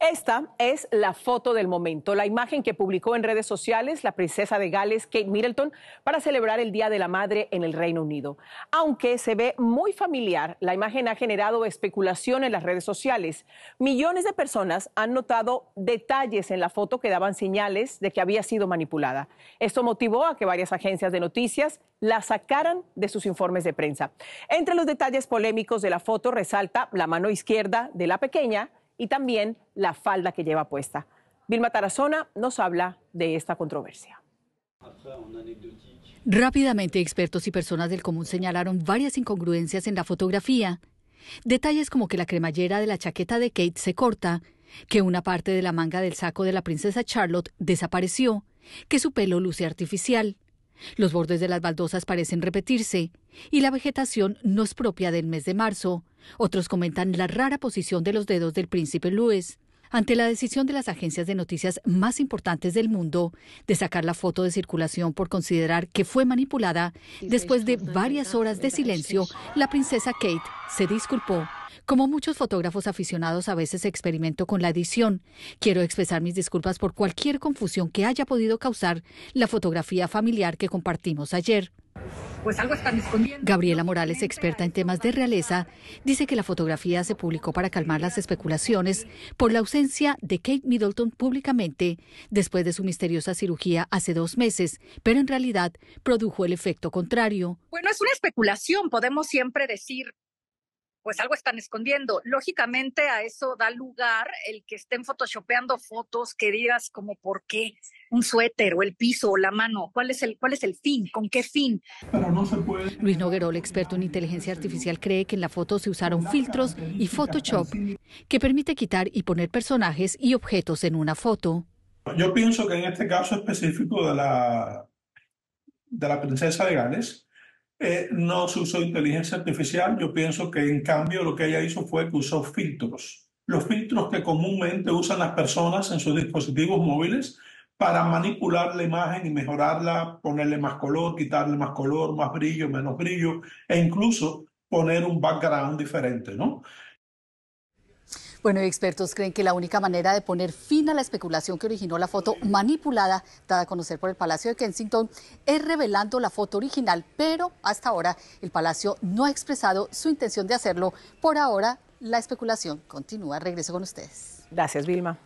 Esta es la foto del momento, la imagen que publicó en redes sociales la princesa de Gales, Kate Middleton, para celebrar el Día de la Madre en el Reino Unido. Aunque se ve muy familiar, la imagen ha generado especulación en las redes sociales. Millones de personas han notado detalles en la foto que daban señales de que había sido manipulada. Esto motivó a que varias agencias de noticias la sacaran de sus informes de prensa. Entre los detalles polémicos de la foto resalta la mano izquierda de la pequeña, y también la falda que lleva puesta. Vilma Tarazona nos habla de esta controversia. Rápidamente, expertos y personas del común señalaron varias incongruencias en la fotografía. Detalles como que la cremallera de la chaqueta de Kate se corta, que una parte de la manga del saco de la princesa Charlotte desapareció, que su pelo luce artificial. Los bordes de las baldosas parecen repetirse y la vegetación no es propia del mes de marzo. Otros comentan la rara posición de los dedos del príncipe Luis ante la decisión de las agencias de noticias más importantes del mundo de sacar la foto de circulación por considerar que fue manipulada, después de varias horas de silencio, la princesa Kate se disculpó. Como muchos fotógrafos aficionados a veces experimento con la edición, quiero expresar mis disculpas por cualquier confusión que haya podido causar la fotografía familiar que compartimos ayer. Pues algo están escondiendo. Gabriela Morales, experta en temas de realeza, dice que la fotografía se publicó para calmar las especulaciones por la ausencia de Kate Middleton públicamente después de su misteriosa cirugía hace dos meses, pero en realidad produjo el efecto contrario. Bueno, es una especulación, podemos siempre decir pues algo están escondiendo. Lógicamente a eso da lugar el que estén photoshopeando fotos que digas como por qué un suéter o el piso o la mano, cuál es el cuál es el fin, con qué fin. Pero no se puede... Luis Noguerol, experto en inteligencia artificial, cree que en la foto se usaron filtros y Photoshop que permite quitar y poner personajes y objetos en una foto. Yo pienso que en este caso específico de la de la princesa de Gales eh, no se usó inteligencia artificial. Yo pienso que en cambio lo que ella hizo fue que usó filtros. Los filtros que comúnmente usan las personas en sus dispositivos móviles para manipular la imagen y mejorarla, ponerle más color, quitarle más color, más brillo, menos brillo, e incluso poner un background diferente, ¿no? Bueno, expertos creen que la única manera de poner fin a la especulación que originó la foto manipulada dada a conocer por el Palacio de Kensington es revelando la foto original, pero hasta ahora el Palacio no ha expresado su intención de hacerlo. Por ahora, la especulación continúa. Regreso con ustedes. Gracias, Vilma.